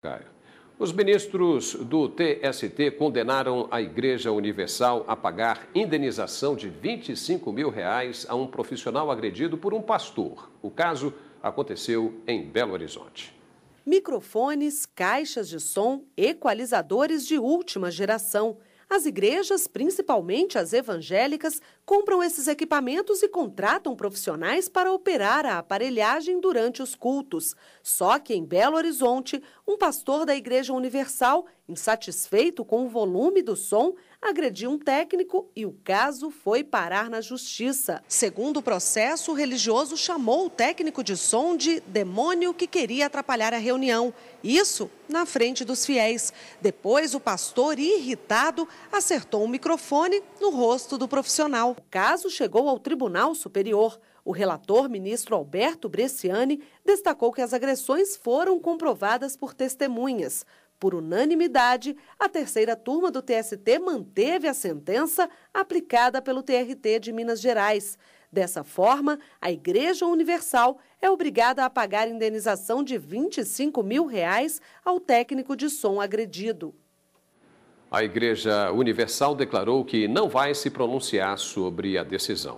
Caio. Os ministros do TST condenaram a Igreja Universal a pagar indenização de 25 mil reais a um profissional agredido por um pastor. O caso aconteceu em Belo Horizonte. Microfones, caixas de som, equalizadores de última geração. As igrejas, principalmente as evangélicas, compram esses equipamentos e contratam profissionais para operar a aparelhagem durante os cultos. Só que em Belo Horizonte, um pastor da Igreja Universal, insatisfeito com o volume do som, agrediu um técnico e o caso foi parar na justiça. Segundo o processo, o religioso chamou o técnico de som de demônio que queria atrapalhar a reunião. Isso na frente dos fiéis. Depois, o pastor, irritado, acertou um microfone no rosto do profissional. O caso chegou ao Tribunal Superior. O relator, ministro Alberto Bresciani, destacou que as agressões foram comprovadas por testemunhas. Por unanimidade, a terceira turma do TST manteve a sentença aplicada pelo TRT de Minas Gerais. Dessa forma, a Igreja Universal é obrigada a pagar indenização de R$ 25 mil reais ao técnico de som agredido. A Igreja Universal declarou que não vai se pronunciar sobre a decisão.